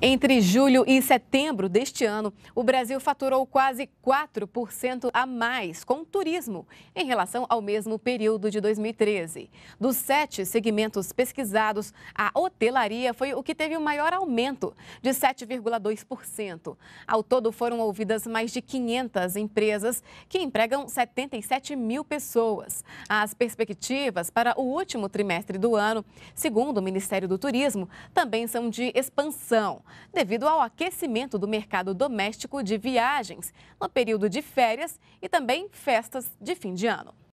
Entre julho e setembro deste ano, o Brasil faturou quase 4% a mais com turismo em relação ao mesmo período de 2013. Dos sete segmentos pesquisados, a hotelaria foi o que teve o maior aumento, de 7,2%. Ao todo, foram ouvidas mais de 500 empresas que empregam 77 mil pessoas. As perspectivas para o último trimestre do ano, segundo o Ministério do Turismo, também são de expansão devido ao aquecimento do mercado doméstico de viagens no período de férias e também festas de fim de ano.